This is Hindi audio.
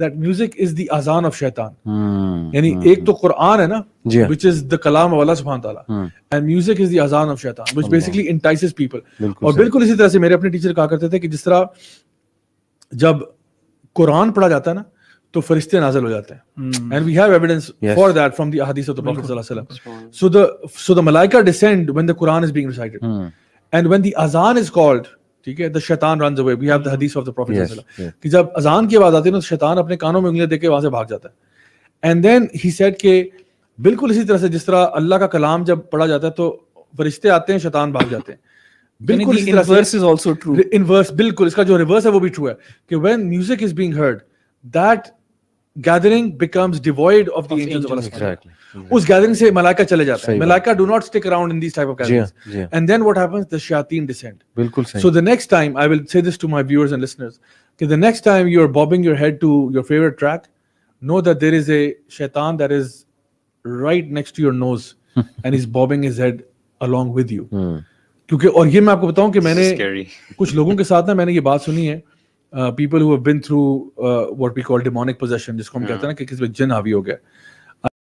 दैट म्यूजिक इज द अजान ऑफ शैतान यानी एक तो कुरान है ना विच इज द कलाम वाला सुबहान तआला एंड म्यूजिक इज द अजान ऑफ शैतान व्हिच बेसिकली इंटाइसेस पीपल और बिल्कुल इसी तरह से मेरे अपने टीचर कहा करते थे कि जिस तरह जब कुरान पढ़ा जाता है ना तो फरिश्ते नाजिल हो जाते हैं and we have evidence for that from the अहदीस ऑफ द प्रॉफिट सल्लल्लाहु अलैहि वसल्लम सो द सो द मलाइका descend when the Quran is being recited and when the अजान इज कॉल्ड ठीक है द शैतान run away we have the हदीस ऑफ द प्रॉफिट कि जब अजान की आवाज आती है ना तो शैतान अपने कानों में उंगलियां देके वहां से भाग जाता है एंड देन ही सेड के बिल्कुल इसी तरह से जिस तरह अल्लाह का कलाम जब पढ़ा जाता है तो फरिश्ते आते हैं शैतान भाग जाते हैं बिल्कुल इसी तरह से इज आल्सो ट्रू इनवर्स बिल्कुल इसका जो रिवर्स है वो भी ट्रू है कि when music is being heard that gathering becomes devoid of the angels of exactly. उस गैदरिंग से मलाइका चले जाते हैं मलाइका do not stick around in this type of gatherings and then what happens the शयातीन डिसेंड बिल्कुल सही so the next time I will say this to my viewers and listeners कि the next time you are bobbing your head to your favourite track no that there is a शैतान that is right next to your nose and is bobbing his head along with you क्योंकि और ये मैं आपको बताऊं कि मैंने कुछ लोगों के साथ ना मैंने ये बात सुनी है people who have been through what we call demonic possession जिसको हम कहते हैं ना कि किसी पे जिन हावी हो गया